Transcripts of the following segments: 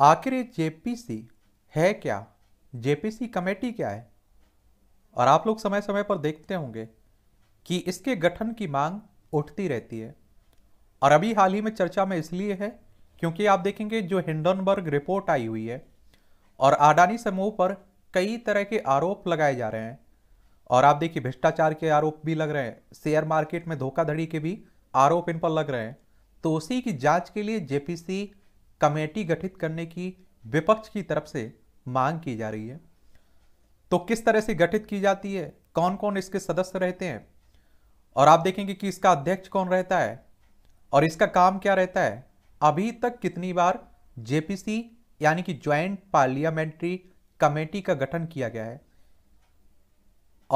आखिर जेपीसी है क्या जेपीसी कमेटी क्या है और आप लोग समय समय पर देखते होंगे कि इसके गठन की मांग उठती रहती है और अभी हाल ही में चर्चा में इसलिए है क्योंकि आप देखेंगे जो हिंडनबर्ग रिपोर्ट आई हुई है और आडानी समूह पर कई तरह के आरोप लगाए जा रहे हैं और आप देखिए भ्रष्टाचार के आरोप भी लग रहे हैं शेयर मार्केट में धोखाधड़ी के भी आरोप इन पर लग रहे हैं तो उसी की जांच के लिए जेपीसी कमेटी गठित करने की विपक्ष की तरफ से मांग की जा रही है तो किस तरह से गठित की जाती है कौन कौन इसके सदस्य रहते हैं और आप देखेंगे कि इसका अध्यक्ष कौन रहता है और इसका काम क्या रहता है अभी तक कितनी बार जेपीसी यानी कि ज्वाइंट पार्लियामेंट्री कमेटी का गठन किया गया है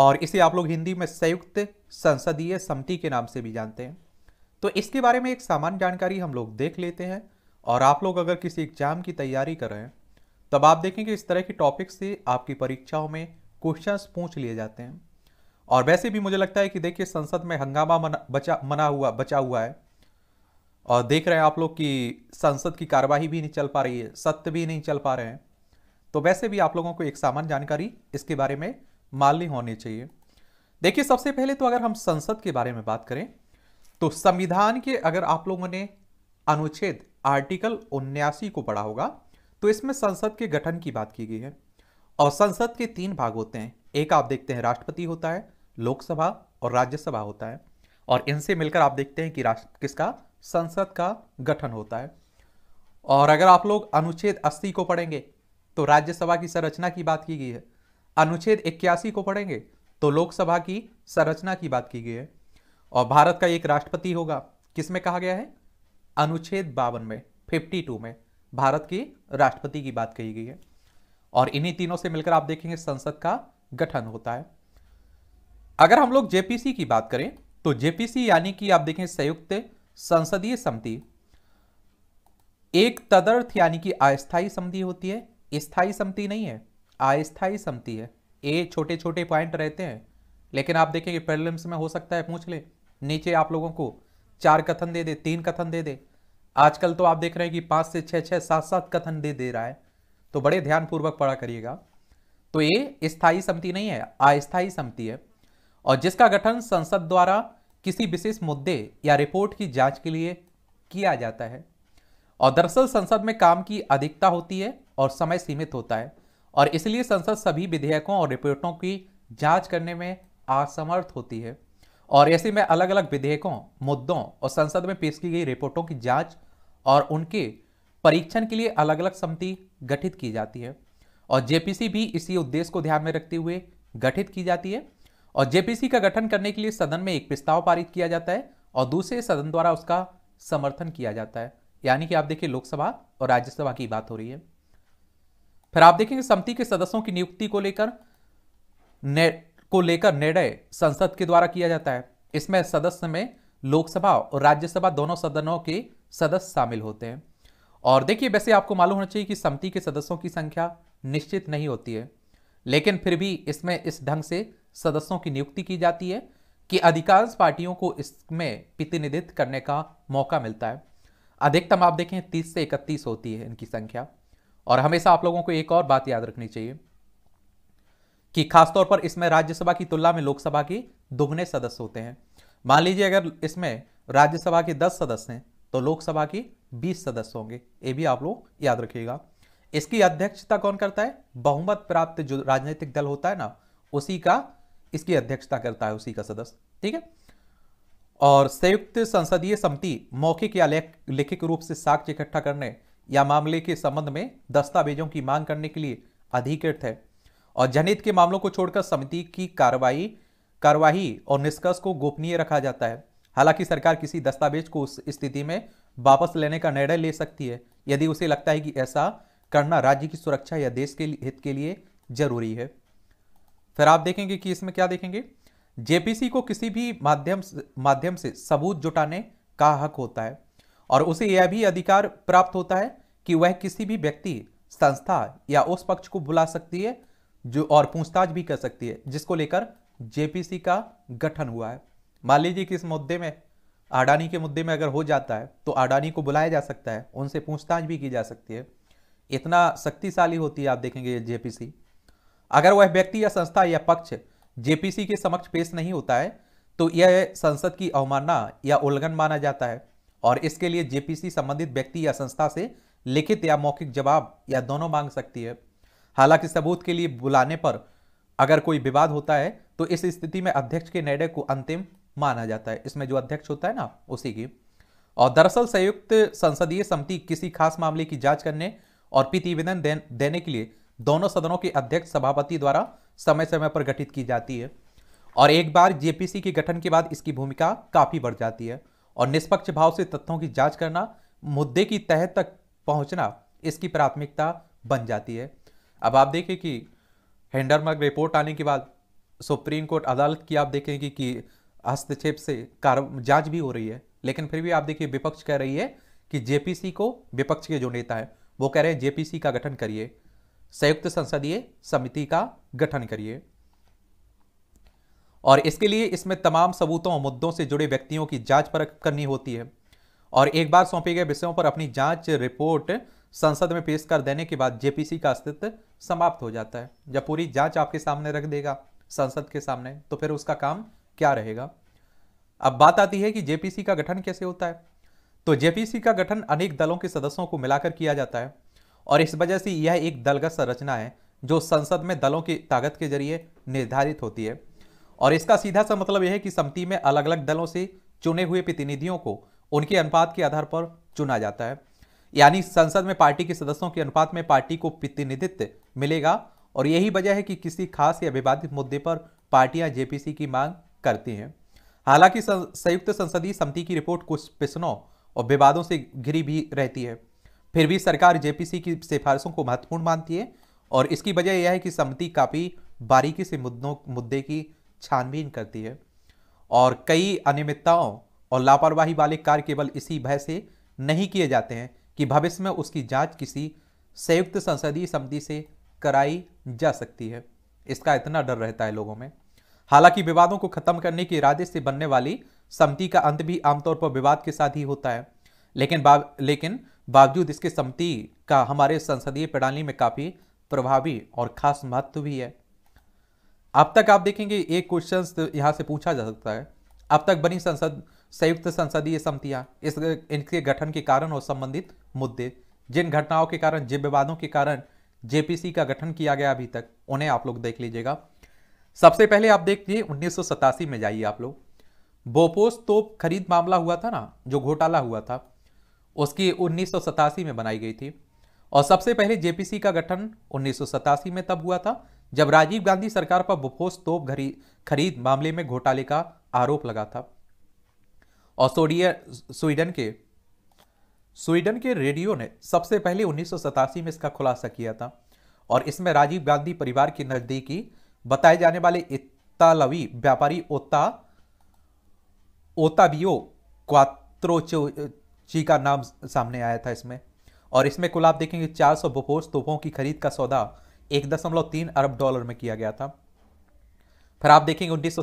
और इसे आप लोग हिंदी में संयुक्त संसदीय समिति के नाम से भी जानते हैं तो इसके बारे में एक सामान्य जानकारी हम लोग देख लेते हैं और आप लोग अगर किसी एग्जाम की तैयारी कर रहे हैं तब आप देखेंगे इस तरह की टॉपिक से आपकी परीक्षाओं में क्वेश्चंस पूछ लिए जाते हैं और वैसे भी मुझे लगता है कि देखिए संसद में हंगामा मना बचा मना हुआ बचा हुआ है और देख रहे हैं आप लोग कि संसद की कार्यवाही भी नहीं चल पा रही है सत्य भी नहीं चल पा रहे हैं तो वैसे भी आप लोगों को एक सामान्य जानकारी इसके बारे में मालनी होनी चाहिए देखिए सबसे पहले तो अगर हम संसद के बारे में बात करें तो संविधान के अगर आप लोगों ने अनुच्छेद आर्टिकल उन्यासी को पढ़ा होगा तो इसमें संसद के गठन की बात की गई है और संसद के तीन भाग होते हैं एक आप देखते हैं राष्ट्रपति होता है लोकसभा और राज्यसभा होता है और इनसे मिलकर आप देखते हैं कि राष्ट्र किसका संसद का गठन होता है और अगर आप लोग अनुच्छेद 80 को पढ़ेंगे तो राज्यसभा की संरचना की बात की गई है अनुच्छेद इक्यासी को पढ़ेंगे तो लोकसभा की संरचना की बात की गई है और भारत का एक राष्ट्रपति होगा किसमें कहा गया है अनुच्छेद बावन में 52 में भारत की राष्ट्रपति की बात कही गई है और इन्हीं तीनों से मिलकर आप देखेंगे संसद का गठन होता है अगर हम लोग जेपीसी की बात करें तो जेपीसी यानी कि आप देखें संयुक्त संसदीय समिति एक तदर्थ यानी कि अस्थायी समिति होती है स्थायी समिति नहीं है अस्थायी समिति है ए छोटे छोटे पॉइंट रहते हैं लेकिन आप देखेंगे पेरलिम्स में हो सकता है पूछ ले नीचे आप लोगों को चार कथन दे दे तीन कथन दे दे आजकल तो आप देख रहे हैं कि पांच से छह छः सात सात कथन दे दे रहा है तो बड़े ध्यानपूर्वक पढ़ा करिएगा तो ये स्थायी समिति नहीं है अस्थायी समिति है और जिसका गठन संसद द्वारा किसी विशेष मुद्दे या रिपोर्ट की जांच के लिए किया जाता है और दरअसल संसद में काम की अधिकता होती है और समय सीमित होता है और इसलिए संसद सभी विधेयकों और रिपोर्टों की जांच करने में असमर्थ होती है और ऐसे में अलग अलग विधेयकों मुद्दों और संसद में पेश की गई रिपोर्टों की जांच और उनके परीक्षण के लिए अलग अलग समिति गठित की जाती है और जेपीसी भी इसी उद्देश्य को ध्यान में रखते हुए गठित की जाती है और जेपीसी का गठन करने के लिए सदन में एक प्रस्ताव पारित किया जाता है और दूसरे सदन द्वारा उसका समर्थन किया जाता है यानी कि आप देखिए लोकसभा और राज्यसभा की बात हो रही है फिर आप देखेंगे समिति के सदस्यों की नियुक्ति को लेकर को लेकर निर्णय संसद के द्वारा किया जाता है इसमें सदस्य में लोकसभा और राज्यसभा दोनों सदनों के सदस्य शामिल होते हैं और देखिए वैसे आपको मालूम होना चाहिए कि समिति के सदस्यों की संख्या निश्चित नहीं होती है लेकिन फिर भी इसमें इस ढंग से सदस्यों की नियुक्ति की जाती है कि अधिकांश पार्टियों को इसमें प्रतिनिधित्व करने का मौका मिलता है अधिकतम आप देखें तीस से इकतीस होती है इनकी संख्या और हमेशा आप लोगों को एक और बात याद रखनी चाहिए कि खासतौर पर इसमें राज्यसभा की तुलना में लोकसभा की दोगुने सदस्य होते हैं मान लीजिए अगर इसमें राज्यसभा के दस सदस्य हैं तो लोकसभा की बीस सदस्य होंगे ये भी आप लोग याद रखिएगा इसकी अध्यक्षता कौन करता है बहुमत प्राप्त जो राजनीतिक दल होता है ना उसी का इसकी अध्यक्षता करता है उसी का सदस्य ठीक है और संयुक्त संसदीय समिति मौखिक या लिखित रूप से साक्ष्य इकट्ठा करने या मामले के संबंध में दस्तावेजों की मांग करने के लिए अधिकृत है और जनहित के मामलों को छोड़कर समिति की कार्रवाई कार्यवाही और निष्कर्ष को गोपनीय रखा जाता है हालांकि सरकार किसी दस्तावेज को उस स्थिति में वापस लेने का निर्णय ले सकती है यदि उसे लगता है कि ऐसा करना राज्य की सुरक्षा या देश के हित के लिए जरूरी है फिर आप देखेंगे कि इसमें क्या देखेंगे जेपीसी को किसी भी माध्यम माध्यम से सबूत जुटाने का हक होता है और उसे यह भी अधिकार प्राप्त होता है कि वह किसी भी व्यक्ति संस्था या उस पक्ष को बुला सकती है जो और पूछताछ भी कर सकती है जिसको लेकर जेपीसी का गठन हुआ है मान लीजिए कि इस मुद्दे में अडानी के मुद्दे में अगर हो जाता है तो अडानी को बुलाया जा सकता है उनसे पूछताछ भी की जा सकती है इतना शक्तिशाली होती है आप देखेंगे जेपीसी अगर वह व्यक्ति या संस्था या पक्ष जेपीसी के समक्ष पेश नहीं होता है तो यह संसद की अवमानना या उल्लंघन माना जाता है और इसके लिए जेपीसी संबंधित व्यक्ति या संस्था से लिखित या मौखिक जवाब या दोनों मांग सकती है हालांकि सबूत के लिए बुलाने पर अगर कोई विवाद होता है तो इस स्थिति में अध्यक्ष के निर्णय को अंतिम माना जाता है इसमें जो अध्यक्ष होता है ना उसी की और दरअसल संयुक्त संसदीय समिति किसी खास मामले की जांच करने और प्रतिवेदन देने के लिए दोनों सदनों के अध्यक्ष सभापति द्वारा समय समय पर गठित की जाती है और एक बार जेपीसी के गठन के बाद इसकी भूमिका काफ़ी बढ़ जाती है और निष्पक्ष भाव से तथ्यों की जांच करना मुद्दे की तह तक पहुंचना इसकी प्राथमिकता बन जाती है अब आप देखें कि हेंडरमर्ग रिपोर्ट आने के बाद सुप्रीम कोर्ट अदालत की आप देखें कि हस्तक्षेप से कार जांच भी हो रही है लेकिन फिर भी आप देखिए विपक्ष कह रही है कि जेपीसी को विपक्ष के जो नेता है वो कह रहे हैं जेपीसी का गठन करिए संयुक्त संसदीय समिति का गठन करिए और इसके लिए इसमें तमाम सबूतों और मुद्दों से जुड़े व्यक्तियों की जांच परख करनी होती है और एक बार सौंपे गए विषयों पर अपनी जांच रिपोर्ट संसद में पेश कर देने के बाद जेपीसी का अस्तित्व समाप्त हो जाता है जब पूरी जांच आपके सामने रख देगा संसद के सामने तो फिर उसका काम क्या रहेगा अब बात आती है कि जेपीसी का गठन कैसे होता है तो जेपीसी का गठन अनेक दलों के सदस्यों को मिलाकर किया जाता है और इस वजह से यह एक दलगत संरचना है जो संसद में दलों की ताकत के जरिए निर्धारित होती है और इसका सीधा सा मतलब यह है कि समिति में अलग अलग दलों से चुने हुए प्रतिनिधियों को उनके अनुपात के आधार पर चुना जाता है यानी संसद में पार्टी के सदस्यों के अनुपात में पार्टी को प्रतिनिधित्व मिलेगा और यही वजह है कि किसी खास या विवादित मुद्दे पर पार्टियां जेपीसी की मांग करती हैं हालांकि संयुक्त संसदीय समिति की रिपोर्ट कुछ पिसनों और विवादों से घिरी भी रहती है फिर भी सरकार जेपीसी की सिफारिशों को महत्वपूर्ण मानती है और इसकी वजह यह है कि समिति काफ़ी बारीकी से मुद्दों मुद्दे की छानबीन करती है और कई अनियमितताओं और लापरवाही वाले कार्य केवल इसी भय से नहीं किए जाते हैं कि भविष्य में उसकी जांच किसी संयुक्त संसदीय समिति से कराई जा सकती है इसका इतना डर रहता है लोगों में हालांकि विवादों को खत्म करने के इरादे से बनने वाली समिति का अंत भी आमतौर पर विवाद के साथ ही होता है लेकिन बाव, लेकिन बावजूद इसके समिति का हमारे संसदीय प्रणाली में काफ़ी प्रभावी और खास महत्व भी है अब तक आप देखेंगे एक क्वेश्चन तो यहां से पूछा जा सकता है अब तक बनी संसद संयुक्त संसदीय समितियां इस इनके गठन के कारण और संबंधित मुद्दे जिन घटनाओं के कारण जिन विवादों के कारण जेपीसी का गठन किया गया अभी तक उन्हें आप लोग देख लीजिएगा सबसे पहले आप देखिए उन्नीस में जाइए आप लोग बोपोस तोप खरीद मामला हुआ था ना जो घोटाला हुआ था उसकी उन्नीस में बनाई गई थी और सबसे पहले जेपीसी का गठन उन्नीस में तब हुआ था जब राजीव गांधी सरकार पर बोपोस तोप खरीद मामले में घोटाले का आरोप लगा था और स्वीडन के स्वीडन के रेडियो ने सबसे पहले उन्नीस में इसका खुलासा किया था और इसमें राजीव गांधी परिवार के नज़दीकी बताए जाने वाले इतालवी व्यापारी ओता ओताबियो क्वात्रोची का नाम सामने आया था इसमें और इसमें कुल आप देखेंगे 400 सौ बोफोर्स तोपों की खरीद का सौदा एक दशमलव तीन अरब डॉलर में किया गया था फिर आप देखेंगे उन्नीस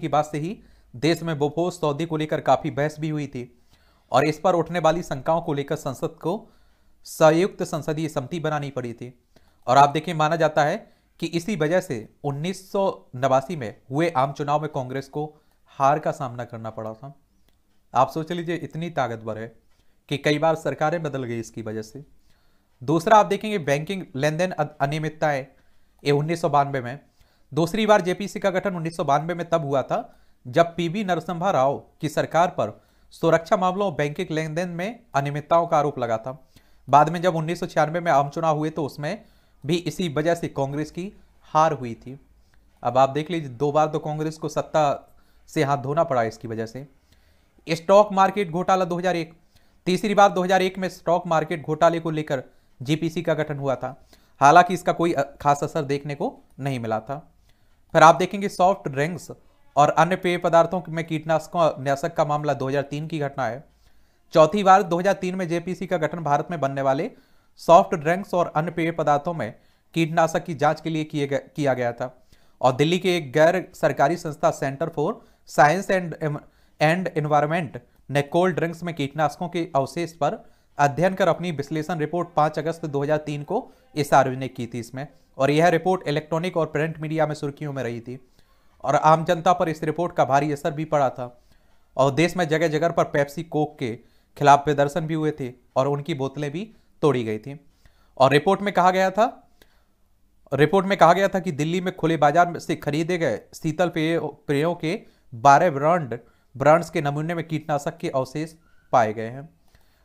की बात से ही देश में बोफोस सौदे को लेकर काफ़ी बहस भी हुई थी और इस पर उठने वाली शंकाओं को लेकर संसद को संयुक्त संसदीय समिति बनानी पड़ी थी और आप देखिए माना जाता है कि इसी वजह से उन्नीस में हुए आम चुनाव में कांग्रेस को हार का सामना करना पड़ा था आप सोच लीजिए इतनी ताकतवर है कि कई बार सरकारें बदल गई इसकी वजह से दूसरा आप देखेंगे बैंकिंग लेन देन अनियमितताएं ये उन्नीस में दूसरी बार जेपीसी का गठन उन्नीस में तब हुआ था जब वी नरसिम्हा राव की सरकार पर सुरक्षा मामलों और बैंकिंग लेन देन में अनियमितताओं का आरोप लगा था बाद में जब उन्नीस में आम चुनाव हुए तो उसमें भी इसी वजह से कांग्रेस की हार हुई थी अब आप देख लीजिए दो बार तो कांग्रेस को सत्ता से हाथ धोना पड़ा इसकी वजह से स्टॉक मार्केट घोटाला 2001 तीसरी बार 2001 में स्टॉक मार्केट घोटाले को लेकर जीपीसी का गठन हुआ था हालांकि इसका कोई खास असर देखने को नहीं मिला था फिर आप देखेंगे सॉफ्ट ड्रिंक्स और अन्य पेय पदार्थों में कीटनाशकों न्यासक का मामला 2003 की घटना है चौथी बार 2003 में जेपीसी का गठन भारत में बनने वाले सॉफ्ट ड्रिंक्स और अन्य पेय पदार्थों में कीटनाशक की जांच के लिए किया गया था और दिल्ली के एक गैर सरकारी संस्था centre for science and and environment ने कोल्ड ड्रिंक्स में कीटनाशकों के अवशेष पर अध्ययन कर अपनी विश्लेषण रिपोर्ट 5 अगस्त 2003 को सार्वजनिक की थी इसमें और यह रिपोर्ट इलेक्ट्रॉनिक और प्रिंट मीडिया में सुर्खियों में रही थी और आम जनता पर इस रिपोर्ट का भारी असर भी पड़ा था और देश में जगह जगह पर पेप्सी कोक के खिलाफ प्रदर्शन भी हुए थे और उनकी बोतलें भी तोड़ी गई थी और रिपोर्ट में कहा गया था रिपोर्ट में कहा गया था कि दिल्ली में खुले बाजार से खरीदे गए शीतल पेय पेयों के बारह ब्रांड ब्रांड्स के नमूने में कीटनाशक के अवशेष पाए गए हैं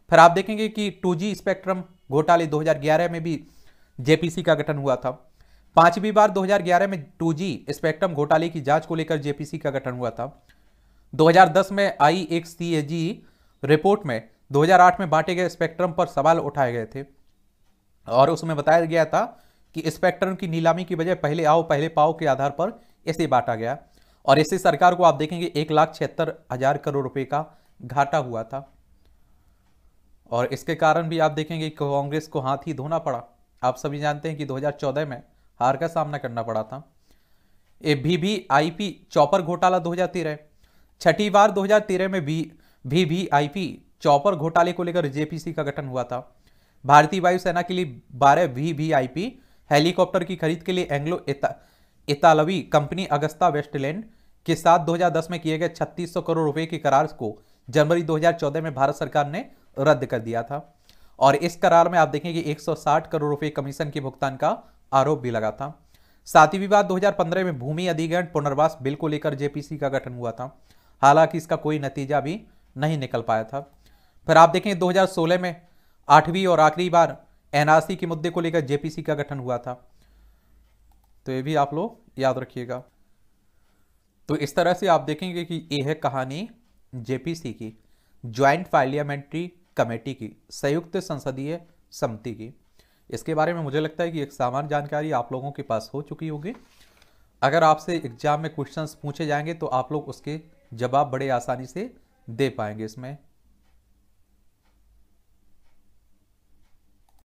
फिर आप देखेंगे कि 2G स्पेक्ट्रम घोटाले 2011 में भी जेपीसी का गठन हुआ था पांचवी बार 2011 में 2G स्पेक्ट्रम घोटाले की जांच को लेकर जेपीसी का गठन हुआ था 2010 में आई एक्स रिपोर्ट में 2008 में बांटे गए स्पेक्ट्रम पर सवाल उठाए गए थे और उसमें बताया गया था कि स्पेक्ट्रम की नीलामी की बजाय पहले आओ पहले पाओ के आधार पर इसे बांटा गया और इसे सरकार को आप देखेंगे एक लाख छिहत्तर हजार करोड़ रुपए का घाटा हुआ था और इसके कारण भी आप देखेंगे कांग्रेस को हाथ ही धोना पड़ा आप सभी जानते हैं कि 2014 में हार का सामना करना पड़ा था ए भी भी आई पी चौपर घोटाला दो 2013 छठी बार 2013 में भी भी भी आई पी चौपर घोटाले को लेकर जेपीसी का गठन हुआ था भारतीय वायुसेना के लिए बारह V V I P helicopter की खरीद के लिए एंग्लो इता, इतालवी कंपनी अगस्ता वेस्टलैंड के साथ 2010 में किए गए 3600 करोड़ रुपए के करार को जनवरी 2014 में भारत सरकार ने रद्द कर दिया था और इस करार में आप देखेंगे 160 करोड़ रुपए कमीशन के भुगतान का आरोप भी लगा था साथ ही विवाद 2015 में भूमि अधिग्रहण पुनर्वास बिल को लेकर जेपीसी का गठन हुआ था हालांकि इसका कोई नतीजा भी नहीं निकल पाया था फिर आप देखें 2016 में आठवीं और आखिरी बार एनआरसी के मुद्दे को लेकर जेपीसी का गठन हुआ था तो ये भी आप लोग याद रखिएगा तो इस तरह से आप देखेंगे कि यह है कहानी जेपीसी की ज्वाइंट पार्लियामेंट्री कमेटी की संयुक्त संसदीय समिति की इसके बारे में मुझे लगता है कि एक सामान्य जानकारी आप लोगों के पास हो चुकी होगी अगर आपसे एग्जाम में क्वेश्चंस पूछे जाएंगे तो आप लोग उसके जवाब बड़े आसानी से दे पाएंगे इसमें